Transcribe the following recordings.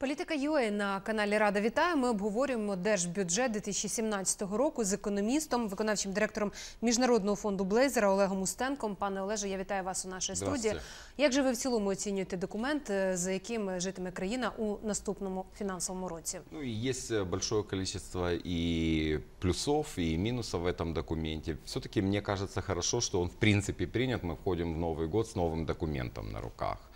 Політика ЮЕ на каналі Рада вітає. Ми обговорюємо держбюджет 2017 року з економістом, виконавчим директором міжнародного фонду Блейзера Олегом Устенком. Пане Олеже, я вітаю вас у нашій студії. Як же ви в цілому оцінюєте документ, е, за яким житиме країна у наступному фінансовому році? Ну є велике кількість і плюсів, і мінусів в цьому документі. Все таки мені кажется, хорошо, що він в принципі прийнят. Ми входимо в новий год з новим документом на руках.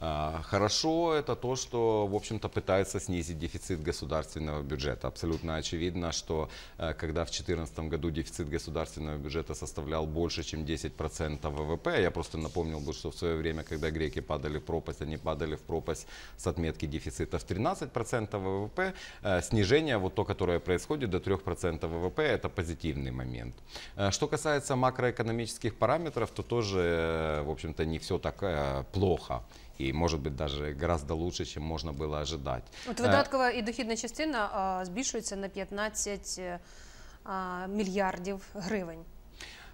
А, хорошо это то, что, в общем-то, пытается снизить дефицит государственного бюджета. Абсолютно очевидно, что э, когда в 2014 году дефицит государственного бюджета составлял больше, чем 10% ВВП, я просто напомнил бы, что в свое время, когда греки падали в пропасть, они падали в пропасть с отметки дефицита в 13% ВВП. Э, снижение, вот то, которое происходит до 3% ВВП, это позитивный момент. Э, что касается макроэкономических параметров, то тоже, в общем-то, не все так плохо. и, может быть, даже гораздо лучше, чем можно было ожидать. От э, видаткова і дохідна частина а, збільшується на 15 э, а, мільярдів гривень.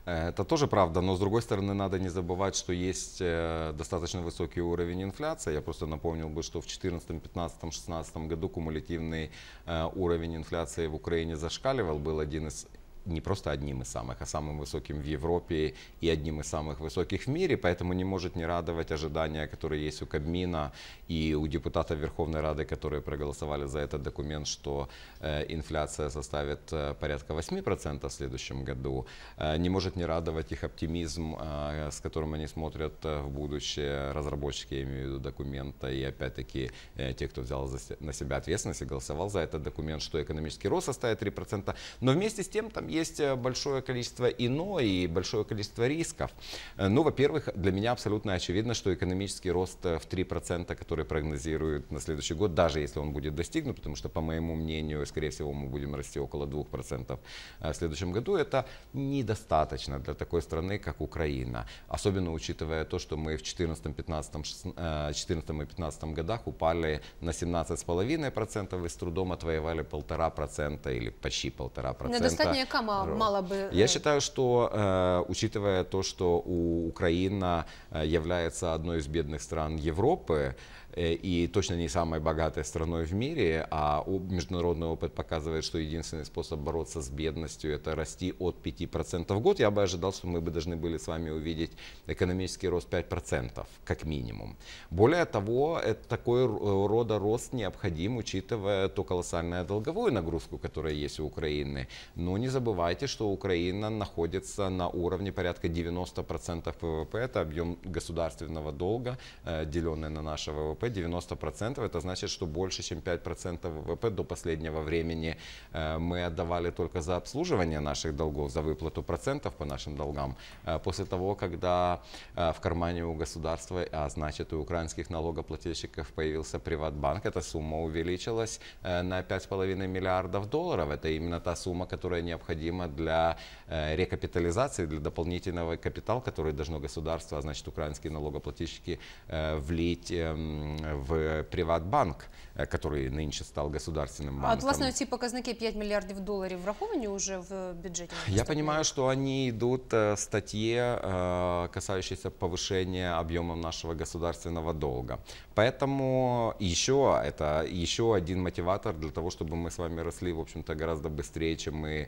Э, это тоже правда, но с другой стороны надо не забывать, что есть достаточно высокий уровень инфляции. Я просто напомнил бы, что в 2014, 2015, 2016 году кумулятивный уровень инфляции в Украине зашкаливал, был один из не просто одним из самых, а самым высоким в Европе и одним из самых высоких в мире, поэтому не может не радовать ожидания, которые есть у Кабмина и у депутатов Верховной Рады, которые проголосовали за этот документ, что э, инфляция составит э, порядка 8% в следующем году. Э, не может не радовать их оптимизм, э, с которым они смотрят э, в будущее, разработчики, я имею в виду документа, и опять-таки э, те, кто взял за, на себя ответственность и голосовал за этот документ, что экономический рост составит 3%, но вместе с тем там есть э, большое количество ино и большое количество рисков. Э, ну, во-первых, для меня абсолютно очевидно, что экономический рост э, в 3%, который прогнозируют на следующий год, даже если он будет достигнут, потому что, по моему мнению, скорее всего, мы будем расти около 2% в следующем году, это недостаточно для такой страны, как Украина. Особенно учитывая то, что мы в 2014, 2015, 14 и 2015 годах упали на 17,5% и с трудом отвоевали 1,5% или почти 1,5%. Недостатньо ну, программа Здорово. мала бы... Я э, считаю, что, э, учитывая то, что у Украина э, является одной из бедных стран Европы, Э, и точно не самой богатой страной в мире, а международный опыт показывает, что единственный способ бороться с бедностью – это расти от 5% в год. Я бы ожидал, что мы бы должны были с вами увидеть экономический рост 5%, как минимум. Более того, это такой э, рода рост необходим, учитывая ту колоссальную долговую нагрузку, которая есть у Украины. Но не забывайте, что Украина находится на уровне порядка 90% ВВП. Это объем государственного долга, э, деленный на нашего. ВВП ВВП 90%. Это значит, что больше, чем 5% ВВП до последнего времени э, мы отдавали только за обслуживание наших долгов, за выплату процентов по нашим долгам. Э, после того, когда э, в кармане у государства, а значит и украинских налогоплательщиков появился Приватбанк, эта сумма увеличилась на 5,5 миллиардов долларов. Это именно та сумма, которая необходима для рекапитализации, для дополнительного капитала, который должно государство, а значит украинские налогоплательщики, влить эм, в Приватбанк, э, который нынче стал государственным а банком. А от вас на ці показники 5 мільярдів доларів враховані уже в бюджете? Я понимаю, что они идут э, в статье, э, касающейся повышения объема нашего государственного долга. Поэтому еще это еще один мотиватор для того, чтобы мы с вами росли, в общем-то, гораздо быстрее, чем мы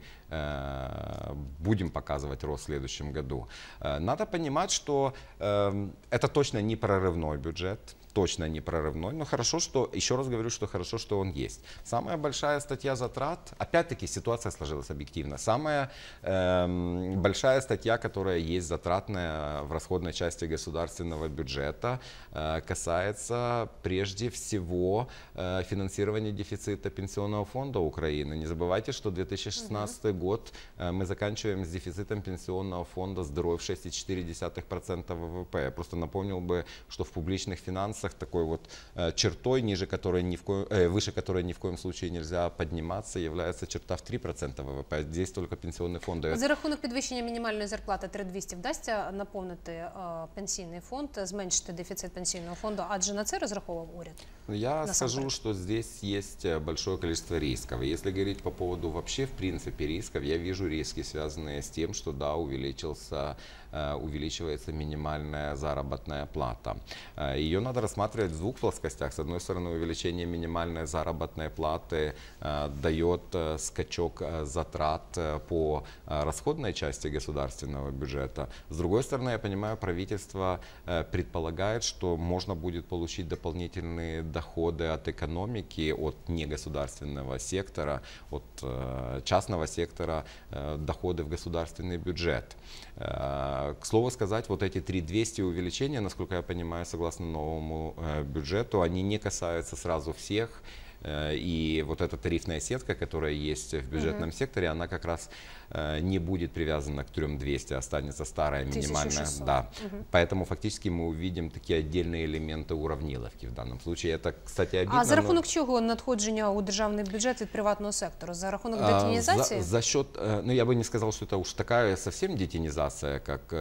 будем показывать рост в следующем году. Надо понимать, что эм, это точно не прорывной бюджет точно не прорывной, но хорошо, что, еще раз говорю, что хорошо, что он есть. Самая большая статья затрат, опять-таки ситуация сложилась объективно, самая эм, большая статья, которая есть затратная в расходной части государственного бюджета, э, касается прежде всего э, финансирования дефицита Пенсионного фонда Украины. Не забывайте, что 2016 угу. год э, мы заканчиваем с дефицитом Пенсионного фонда здоровья в 6,4% ВВП. Я просто напомнил бы, что в публичных финансах массах такой вот э, чертой, ниже которой ни в коем, э, выше которой ни в коем случае нельзя подниматься, является черта в 3% ВВП. Здесь только пенсионные фонды. За рахунок підвищення мінімальної зарплати 3200 вдасться наповнити э, пенсійний фонд, зменшити э, дефіцит пенсійного фонду, адже на це розраховував уряд? Ну, я на скажу, что здесь есть э, большое количество рисков. Если говорить по поводу вообще, в принципе, рисков, я вижу риски, связанные с тем, что, да, увеличился, э, увеличивается минимальная заработная плата. Э, Ее надо рассматривать в двух плоскостях. С одной стороны, увеличение минимальной заработной платы дает скачок затрат по расходной части государственного бюджета. С другой стороны, я понимаю, правительство предполагает, что можно будет получить дополнительные доходы от экономики, от негосударственного сектора, от э, частного сектора, э, доходы в государственный бюджет. Э, к слову сказать, вот эти 3200 увеличения, насколько я понимаю, согласно новому бюджету, они не касаются сразу всех Э, и вот эта тарифная сетка, которая есть в бюджетном угу. секторе, она как раз э, не будет привязана к 3200, останется старая минимальная. Да. Угу. Поэтому фактически мы увидим такие отдельные элементы уравниловки в данном случае. Это, кстати, обидно. А за рахунок но... чого надходження у державний бюджет від приватного сектору? За рахунок детінізації? За, за счет, э, ну я бы не сказал, что это уж такая совсем детинизация, как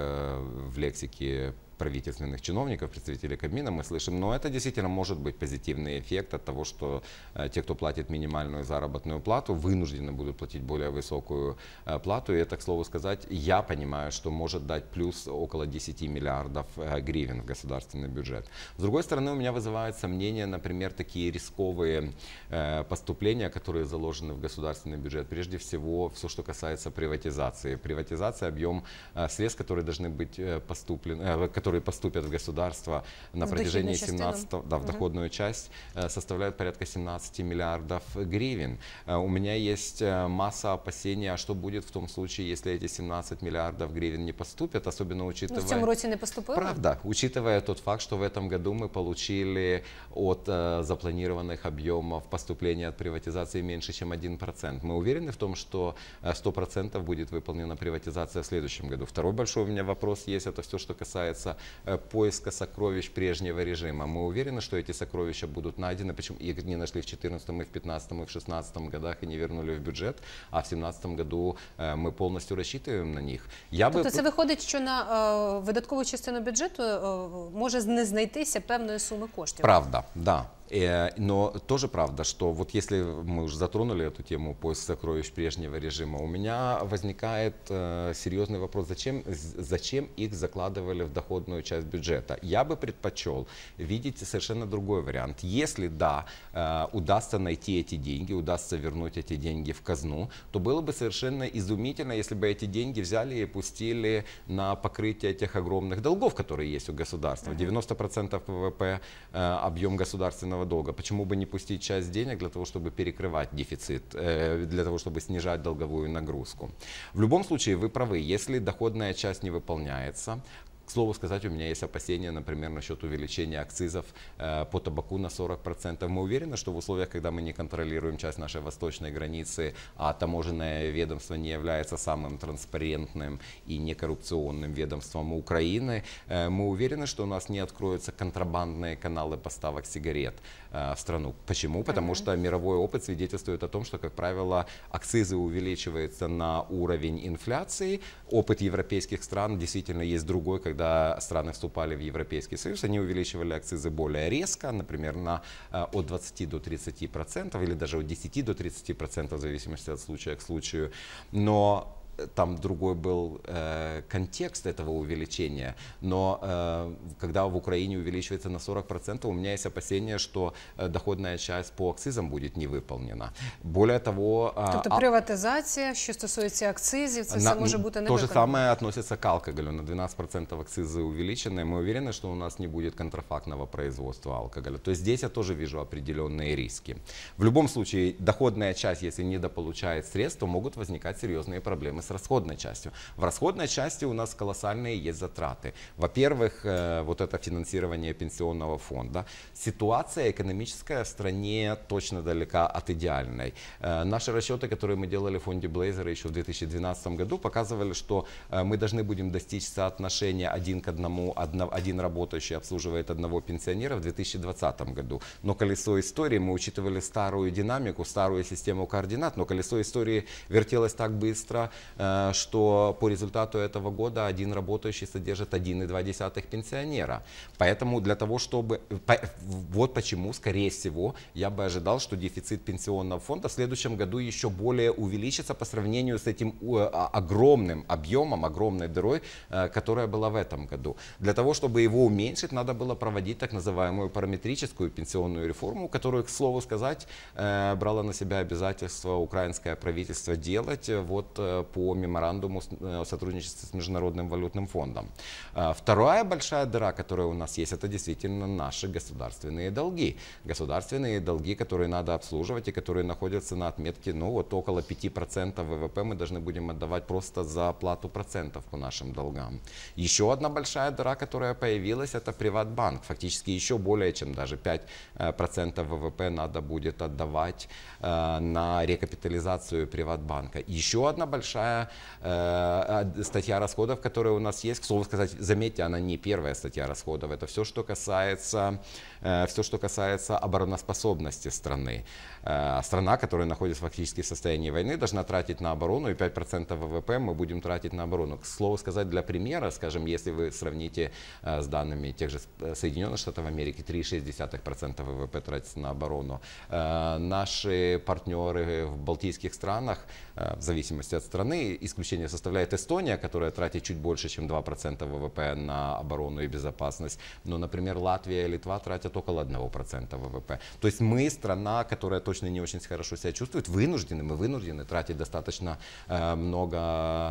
в лексике правительственных чиновников, представителей Кабмина мы слышим, но это действительно может быть позитивный эффект от того, что э, те, кто платит минимальную заработную плату, вынуждены будут платить более высокую э, плату. И это, к слову сказать, я понимаю, что может дать плюс около 10 миллиардов э, гривен в государственный бюджет. С другой стороны, у меня вызывают сомнения, например, такие рисковые поступления, которые заложены в государственный бюджет. Прежде всего, все, что касается приватизации. Приватизация – объем средств, которые должны быть поступлены, которые поступят в государство на в протяжении 17 да, в угу. доходную часть, э, составляют порядка 17 миллиардов гривен. Э, у меня есть э, масса опасений, а что будет в том случае, если эти 17 миллиардов гривен не поступят, особенно учитывая... Ну, в цьому не поступило? Правда, учитывая тот факт, что в этом году мы получили от запланированных объемов поступления от приватизации меньше, чем 1%. Мы уверены в том, что 100% будет выполнена приватизация в следующем году. Второй большой у меня вопрос есть, это все, что касается процесса э, поиска сокровищ прежнего режима. Мы уверены, что эти сокровища будут найдены, почему их не нашли в 2014, и в 2015, и в 2016 годах, и не вернули в бюджет, а в 2017 году э, мы полностью рассчитываем на них. Я Тобто би... це виходить, що на е, видаткову частину бюджету е, може не знайтися певної суми коштів? Правда, так. Да. Э, но тоже правда, что вот если мы уже затронули эту тему поиск сокровищ прежнего режима, у меня возникает э, серьезный вопрос, зачем, зачем их закладывали в доходную часть бюджета? Я бы предпочел видеть совершенно другой вариант. Если, да, э, удастся найти эти деньги, удастся вернуть эти деньги в казну, то было бы совершенно изумительно, если бы эти деньги взяли и пустили на покрытие тех огромных долгов, которые есть у государства. 90% ВВП объем государственного огромного долга. Почему бы не пустить часть денег для того, чтобы перекрывать дефицит, э, для того, чтобы снижать долговую нагрузку? В любом случае, вы правы, если доходная часть не выполняется, к слову сказать, у меня есть опасения, например, насчет увеличения акцизов э, по табаку на 40%. Мы уверены, что в условиях, когда мы не контролируем часть нашей восточной границы, а таможенное ведомство не является самым транспарентным и некоррупционным ведомством Украины, э, мы уверены, что у нас не откроются контрабандные каналы поставок сигарет э, в страну. Почему? Потому mm-hmm. что мировой опыт свидетельствует о том, что, как правило, акцизы увеличиваются на уровень инфляции. Опыт европейских стран действительно есть другой, когда когда страны вступали в Европейский Союз, они увеличивали акцизы более резко, например, на, э, от 20 до 30 процентов или даже от 10 до 30 процентов в зависимости от случая к случаю. Но там другой был э, контекст этого увеличения, но э, когда в Украине увеличивается на 40%, у меня есть опасение, что э, доходная часть по акцизам будет не выполнена. Более того... А, тобто а приватизація, що стосується акцизів, це на, все може ну, бути не То же самое относится к алкоголю. На 12% акцизы увеличены. Мы уверены, что у нас не будет контрафактного производства алкоголя. То есть здесь я тоже вижу определенные риски. В любом случае, доходная часть, если недополучает средств, то могут возникать серьезные проблемы с расходной частью. В расходной части у нас колоссальные есть затраты. Во-первых, э, вот это финансирование пенсионного фонда. Ситуация экономическая в стране точно далека от идеальной. Э, наши расчеты, которые мы делали в фонде Блейзера еще в 2012 году, показывали, что э, мы должны будем достичь соотношения один к одному, один работающий обслуживает одного пенсионера в 2020 году. Но колесо истории мы учитывали старую динамику, старую систему координат, но колесо истории вертелось так быстро, Э, что по результату этого года один работающий содержит 1,2 пенсионера. Поэтому для того, чтобы... Вот почему, скорее всего, я бы ожидал, что дефицит пенсионного фонда в следующем году еще более увеличится по сравнению с этим э, а, огромным объемом, огромной дырой, э, которая была в этом году. Для того, чтобы его уменьшить, надо было проводить так называемую параметрическую пенсионную реформу, которую, к слову сказать, брала на себя обязательство украинское правительство делать вот по по меморандуму э, о сотрудничестве с Международным валютным фондом. А, вторая большая дыра, которая у нас есть, это действительно наши государственные долги. Государственные долги, которые надо обслуживать и которые находятся на отметке, ну вот около 5% ВВП мы должны будем отдавать просто за оплату процентов по нашим долгам. Еще одна большая дыра, которая появилась, это Приватбанк. Фактически еще более чем даже 5% ВВП надо будет отдавать э, на рекапитализацию Приватбанка. Еще одна большая вторая э, э статья расходов, которая у нас есть. К слову сказать, заметьте, она не первая статья расходов. Это все, что касается, э, все, что касается обороноспособности страны. Э, страна, которая находится фактически в состоянии войны, должна тратить на оборону, и 5% ВВП мы будем тратить на оборону. К слову сказать, для примера, скажем, если вы сравните э, с данными тех же э, Соединенных Штатов Америки, 3,6% ВВП тратится на оборону. Э, наши партнеры в балтийских странах, э, в зависимости от страны, страны. Исключение составляет Эстония, которая тратит чуть больше, чем 2% ВВП на оборону и безопасность. Но, например, Латвия и Литва тратят около 1% ВВП. То есть мы страна, которая точно не очень хорошо себя чувствует, вынуждены, мы вынуждены тратить достаточно э, много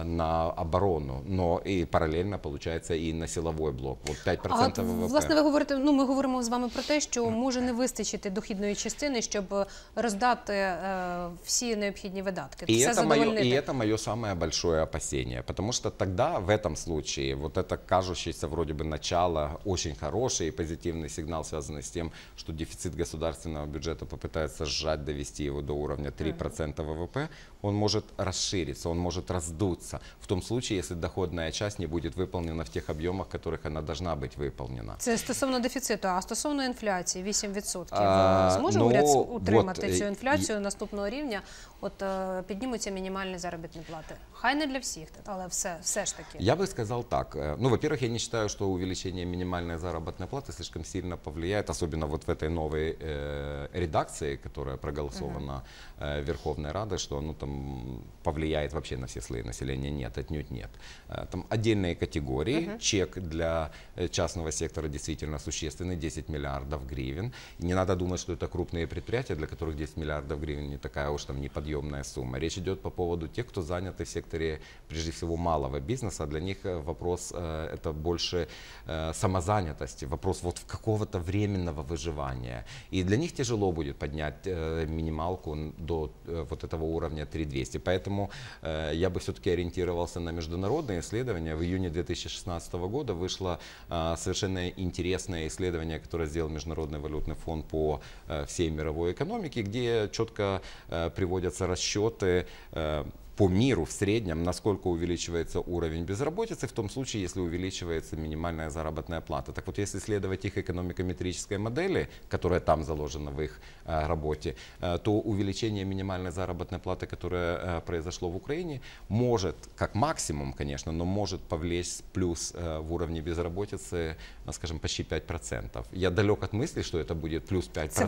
на оборону. Но и паралельно, получается, і на силовой блок. От 5% а ВВП. Власне, ви говорите, ну ми говоримо з вами про те, що може не вистачити дохідної частини, щоб роздати е, всі необхідні видатки. І це моє, і це моє саме самое большое опасение, потому что тогда в этом случае вот это кажущееся вроде бы начало очень хороший и позитивный сигнал, связанный с тем, что дефицит государственного бюджета попытается сжать, довести его до уровня 3% ВВП, он может расшириться, он может раздуться в том случае, если доходная часть не будет выполнена в тех объемах, в которых она должна быть выполнена. Это стосовно дефіциту, а стосовно інфляції 8%. А, Зможе ну, уряд ну, утримати вот, эту инфляцию і... наступного уровня, От піднімуться минимальные заработные платы? бюджети. Хай не для всех, але все все ж таки. Я бы сказал так. Ну, во-первых, я не считаю, что увеличение минимальной заработной платы слишком сильно повлияет, особенно вот в этой новой э, редакции, которая проголосована э, Верховной Радой, что оно там повлияет вообще на все слои населения. Нет, отнюдь нет. Э, там отдельные категории. Угу. Чек для э, частного сектора действительно существенный, 10 миллиардов гривен. не надо думать, что это крупные предприятия, для которых 10 миллиардов гривен не такая уж там неподъемная сумма. Речь идет по поводу тех, кто занят работы в секторе, прежде всего, малого бизнеса, для них э, вопрос э, это больше э, самозанятости, вопрос вот какого-то временного выживания. И для них тяжело будет поднять минималку до вот этого уровня 3200. Поэтому я бы все-таки ориентировался на международные исследования. В июне 2016 года вышло совершенно интересное исследование, которое сделал Международный валютный фонд по всей мировой экономике, где четко приводятся расчеты по миру в среднем, насколько увеличивается уровень безработицы, в том случае, если увеличивается минимальная заработная плата. Так вот, если следовать их экономикометрической модели, которая там заложена в их а, работе, а, то увеличение минимальной заработной платы, которое а, э, произошло в Украине, может, как максимум, конечно, но может повлечь плюс в уровне безработицы, скажем, почти 5%. Я далек от мысли, что это будет плюс 5%. Це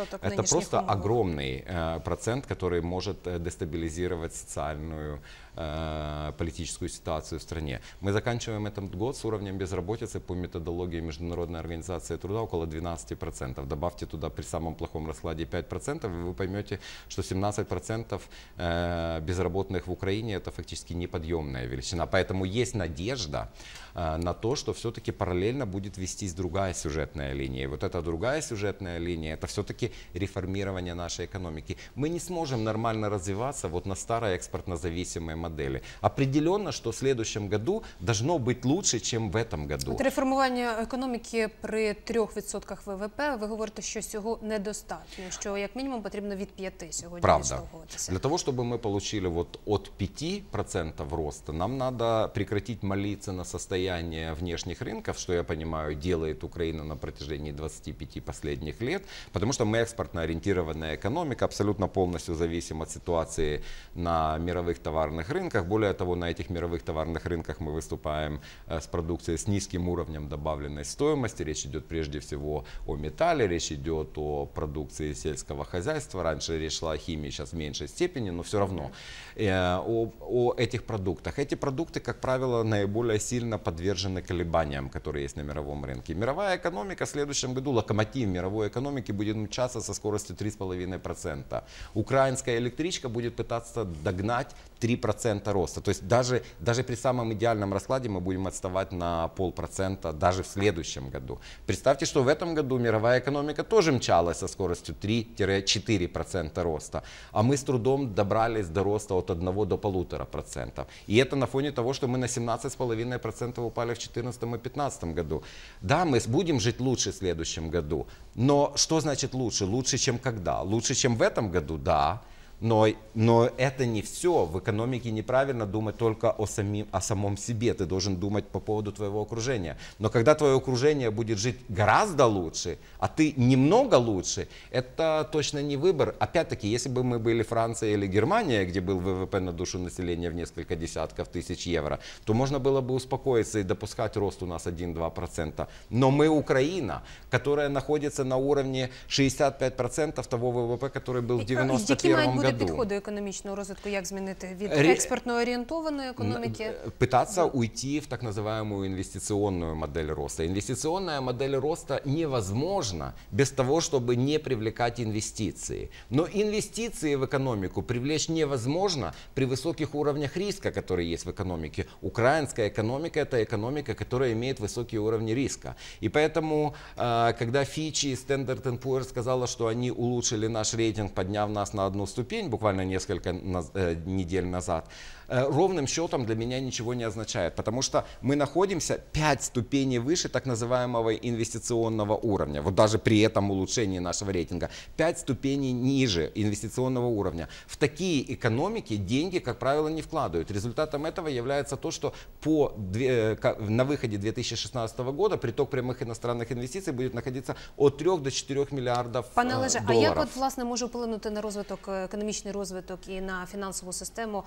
Это просто умов. огромный процент, который может дестабилизировать социальную, э, политическую ситуацию в стране. Мы заканчиваем этот год с уровнем безработицы по методологии Международной организации труда около 12%. Добавьте туда при самом плохом раскладе 5%, и вы поймете, что 17% э, безработных в Украине это фактически неподъемная величина. Поэтому есть надежда э, на то, что все-таки параллельно будет вестись другая сюжетная линия. И вот эта другая сюжетная линия это все-таки реформирование нашей экономики. Мы не сможем нормально развиваться вот на старой экспортно-зависимой модели. Определенно, что в следующем году должно быть лучше, чем в этом году. От реформування економіки при 3% ВВП, ви говорите, що цього недостатньо, що як мінімум потрібно від 5 сьогодні Правда. Для того, щоб ми отримали вот от 5% росту, нам надо прекратить молиться на состояние внешних рынков, що я понимаю, делает Україна на протяжении 25 последних лет, потому что мы экспортно ориентированная экономика, абсолютно полностью зависим от ситуации на мировых товарных рынках. Более того, на этих мировых товарных рынках мы выступаем э, с продукцией с низким уровнем добавленной стоимости. Речь идет прежде всего о металле, речь идет о продукции сельского хозяйства. Раньше речь шла о химии, сейчас в меньшей степени, но все равно э, о, о этих продуктах. Эти продукты, как правило, наиболее сильно подвержены колебаниям, которые есть на мировом рынке. Мировая экономика в следующем году, локомотив мировой экономики будет мчаться со скоростью 3,5%. Украинская электричка будет пытаться догнать догнать 3% роста. То есть даже, даже при самом идеальном раскладе мы будем отставать на полпроцента даже в следующем году. Представьте, что в этом году мировая экономика тоже мчалась со скоростью 3-4% роста, а мы с трудом добрались до роста от 1 до 1,5%. И это на фоне того, что мы на 17,5% упали в 2014 и 2015 году. Да, мы будем жить лучше в следующем году, но что значит лучше? Лучше, чем когда? Лучше, чем в этом году, да. Но, но это не все. В экономике неправильно думать только о, самим, о самом себе. Ты должен думать по поводу твоего окружения. Но когда твое окружение будет жить гораздо лучше, а ты немного лучше, это точно не выбор. Опять-таки, если бы мы были Франция или Германия, где был ВВП на душу населения в несколько десятков тысяч евро, то можно было бы успокоиться и допускать рост у нас 1-2%. Но мы Украина, которая находится на уровне 65% того ВВП, который был в 91 году году. підходу економічного розвитку, як змінити від експортно орієнтованої экономики? Пытаться уйти в так называемую инвестиционную модель роста. Инвестиционная модель роста невозможна без того, чтобы не привлекать инвестиции. Но инвестиции в экономику привлечь невозможно при высоких уровнях риска, которые есть в экономике. Украинская экономика – это экономика, которая имеет высокие уровни риска. И поэтому, э, когда Фичи и Standard Poor's сказала, что они улучшили наш рейтинг, подняв нас на одну ступень, день, буквально несколько э, недель назад, э, ровным счетом для меня ничего не означает, потому что мы находимся 5 ступеней выше так называемого инвестиционного уровня, вот даже при этом улучшении нашего рейтинга, 5 ступеней ниже инвестиционного уровня. В такие экономики деньги, как правило, не вкладывают. Результатом этого является то, что по, э, на выходе 2016 года приток прямых иностранных инвестиций будет находиться от 3 до 4 миллиардов Пане Олеже, доларів. а як от власне може вплинути на розвиток економічного економічний розвиток і на фінансову систему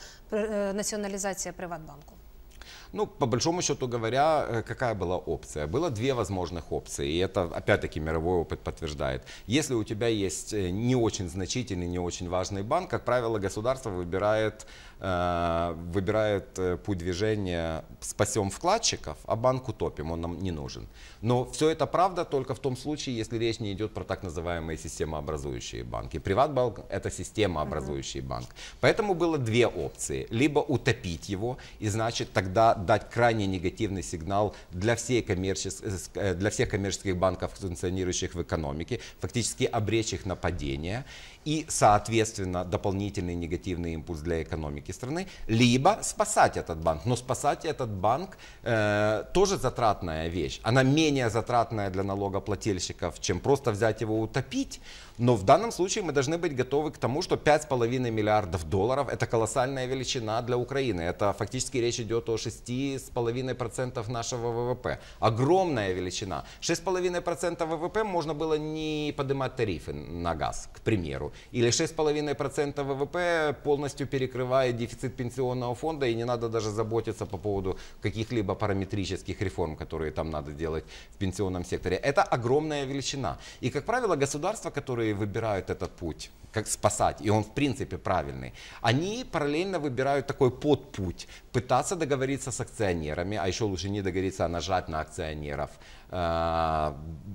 націоналізація Приватбанку? Ну, по большому счету говоря, э, какая была опция? Было две возможных опции, и это, опять-таки, мировой опыт подтверждает. Если у тебя есть э, не очень значительный, не очень важный банк, как правило, государство выбирает, э, выбирает путь движения «спасем вкладчиков, а банк утопим, он нам не нужен». Но все это правда только в том случае, если речь не идет про так называемые системообразующие банки. Приватбанк – это системообразующий банк. Поэтому было две опции. Либо утопить его, и значит тогда дать крайне негативный сигнал для, всей коммерчес... Э, э, для всех коммерческих банков, функционирующих в экономике, фактически обречь их на падение и, соответственно, дополнительный негативный импульс для экономики страны, либо спасать этот банк. Но спасать этот банк э, тоже затратная вещь. Она менее затратная для налогоплательщиков, чем просто взять его утопить. Но в данном случае мы должны быть готовы к тому, что 5,5 миллиардов долларов – это колоссальная величина для Украины. Это фактически речь идет о 6,5% нашего ВВП. Огромная величина. 6,5% ВВП можно было не поднимать тарифы на газ, к примеру или 6,5% ВВП полностью перекрывает дефицит пенсионного фонда, и не надо даже заботиться по поводу каких-либо параметрических реформ, которые там надо делать в пенсионном секторе. Это огромная величина. И, как правило, государства, которые выбирают этот путь, как спасать, и он в принципе правильный, они параллельно выбирают такой подпуть, пытаться договориться с акционерами, а еще лучше не договориться, а нажать на акционеров – Э,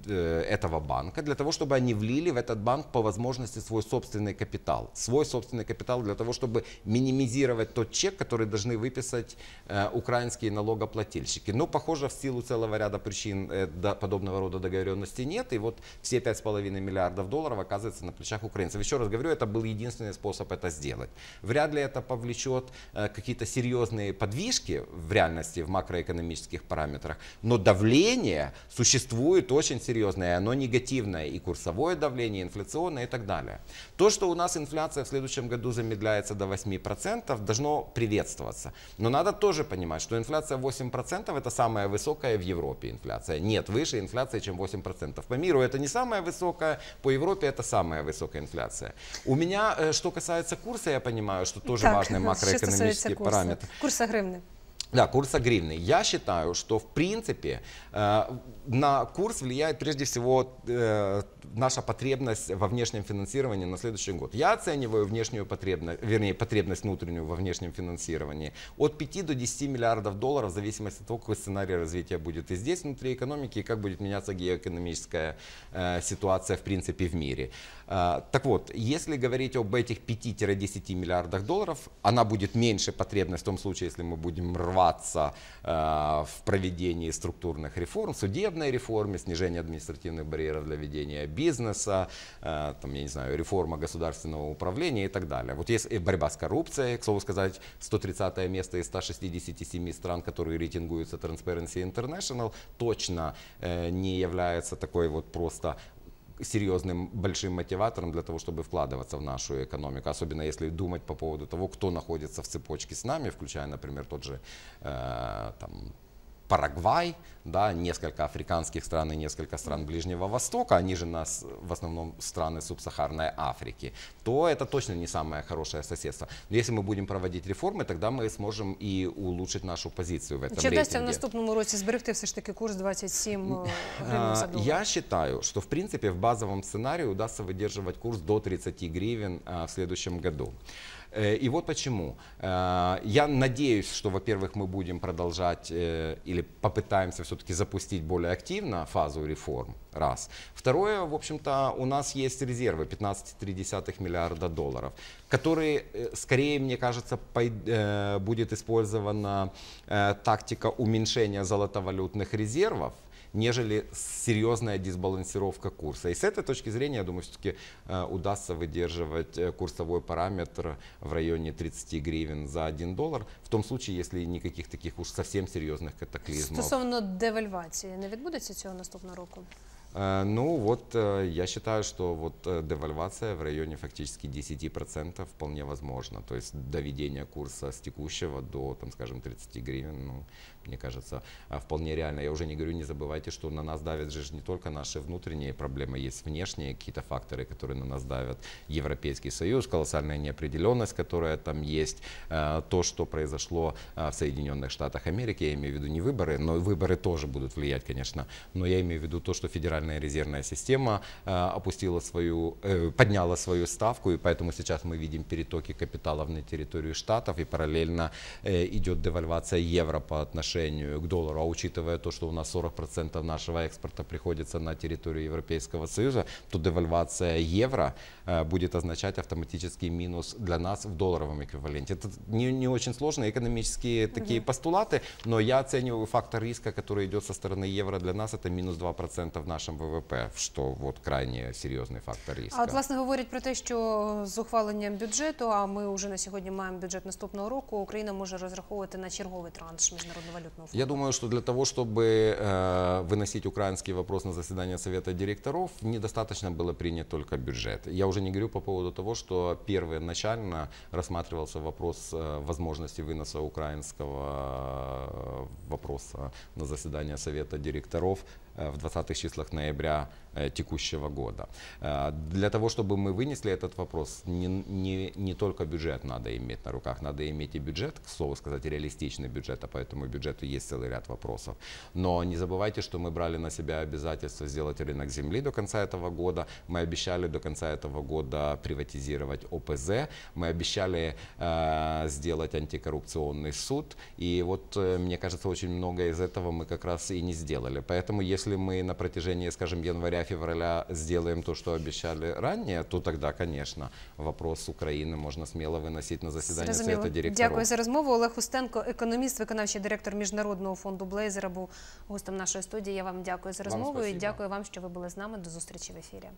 этого банка, для того, чтобы они влили в этот банк по возможности свой собственный капитал. Свой собственный капитал для того, чтобы минимизировать тот чек, который должны выписать э, украинские налогоплательщики. Но, похоже, в силу целого ряда причин э, подобного рода договоренности нет. И вот все 5,5 миллиардов долларов оказывается на плечах украинцев. Еще раз говорю, это был единственный способ это сделать. Вряд ли это повлечет какие-то серьезные подвижки в реальности, в макроэкономических параметрах. Но давление существует очень серьезное, оно негативное, и курсовое давление, и инфляционное и так далее. То, что у нас инфляция в следующем году замедляется до 8%, должно приветствоваться. Но надо тоже понимать, что инфляция 8% это самая высокая в Европе инфляция. Нет выше инфляции, чем 8%. По миру это не самая высокая, по Европе это самая высокая инфляция. У меня, э, что касается курса, я понимаю, что тоже так, важный макроэкономический параметр. Курса гривны. Да, курса гривны. Я считаю, что в принципе э, на курс влияет прежде всего э, наша потребность во внешнем финансировании на следующий год. Я оцениваю внешнюю потребность, вернее, потребность внутреннюю во внешнем финансировании от 5 до 10 миллиардов долларов в зависимости от того, какой сценарий развития будет и здесь внутри экономики, и как будет меняться геоэкономическая э, ситуация в принципе в мире. Э, так вот, если говорить об этих 5-10 миллиардах долларов, она будет меньше потребность в том случае, если мы будем рваться э, в проведении структурных реформ, судебной реформе, снижение административных барьеров для ведения бизнеса, э, там, я не знаю, реформа государственного управления и так далее. Вот есть э, борьба с коррупцией, к слову сказать, 130 место из 167 стран, которые рейтингуются Transparency International, точно э, не является такой вот просто серьезным большим мотиватором для того, чтобы вкладываться в нашу экономику, особенно если думать по поводу того, кто находится в цепочке с нами, включая, например, тот же э, там, Парагвай, да, несколько африканских стран и несколько стран Ближнего Востока, они же нас в основном страны субсахарной Африки, то это точно не самое хорошее соседство. Но если мы будем проводить реформы, тогда мы сможем и улучшить нашу позицию в этом Чи вдасться в наступном році зберегти все ж таки курс 27 э, а, Я считаю, что в принципе в базовом сценарии удастся выдерживать курс до 30 гривен а, в следующем году. Э, и вот почему. Э, я надеюсь, что, во-первых, мы будем продолжать э, или попытаемся все-таки запустить более активно фазу реформ, раз. Второе, в общем-то, у нас есть резервы 15,3 миллиарда долларов, которые, скорее, мне кажется, будет использована тактика уменьшения золотовалютных резервов, нежели серьезная дисбалансировка курса. И с этой точки зрения, я думаю, все-таки э, удастся выдерживать э, курсовой параметр в районе 30 гривен за 1 доллар, в том случае, если никаких таких уж совсем серьезных катаклизмов. Стосовно девальвації, не відбудеться цього наступного року? Э, ну вот я считаю, что вот девальвация в районе фактически 10% вполне возможно. То есть доведение курса с текущего до, там, скажем, 30 гривен, ну, мне кажется, а, вполне реально. Я уже не говорю, не забывайте, что на нас давят же не только наши внутренние проблемы, есть внешние какие-то факторы, которые на нас давят. Европейский Союз, колоссальная неопределенность, которая там есть, а, то, что произошло а, в Соединенных Штатах Америки, я имею в виду не выборы, но выборы тоже будут влиять, конечно, но я имею в виду то, что Федеральная резервная система опустила свою, э, подняла свою ставку, и поэтому сейчас мы видим перетоки капиталов на территорию Штатов, и параллельно э, идет девальвация евро по отношению отношению к доллару, а учитывая то, что у нас 40% нашего экспорта приходится на территорию Европейского Союза, то девальвация евро э, будет означать автоматический минус для нас в долларовом эквиваленте. Это не, не очень сложные экономические такие угу. постулаты, но я оцениваю фактор риска, который идет со стороны евро для нас, это минус 2% в нашем ВВП, что вот крайне серьезный фактор риска. А от, власне, говорять про те, що с ухваленням бюджету, а мы уже на сьогодні маємо бюджет наступного року, Україна может розраховувати на черговий транш міжнародного валютного Я думаю, что для того, чтобы э, выносить украинский вопрос на заседание Совета директоров, недостаточно было принят только бюджет. Я уже не говорю по поводу того, что первое начально рассматривался вопрос э, возможности выноса украинского э, вопроса на заседание Совета директоров э, в 20 числах ноября Э, текущего года. Э, для того, чтобы мы вынесли этот вопрос, не, не, не только бюджет надо иметь на руках, надо иметь и бюджет, к слову сказать, реалистичный бюджет, а по этому бюджету есть целый ряд вопросов. Но не забывайте, что мы брали на себя обязательство сделать рынок земли до конца этого года, мы обещали до конца этого года приватизировать ОПЗ, мы обещали э, сделать антикоррупционный суд, и вот, э, мне кажется, очень много из этого мы как раз и не сделали. Поэтому, если мы на протяжении, скажем, января февраля сделаем то, что обещали ранее, то тогда, конечно, вопрос України можна сміло виносити на засідання Свята директорів. Дякую за розмову. Олег Устенко, економіст, виконавчий директор міжнародного фонду Блейзера, був гостем нашої студії. Я вам дякую за розмову. і Дякую вам, що ви були з нами. До зустрічі в ефірі.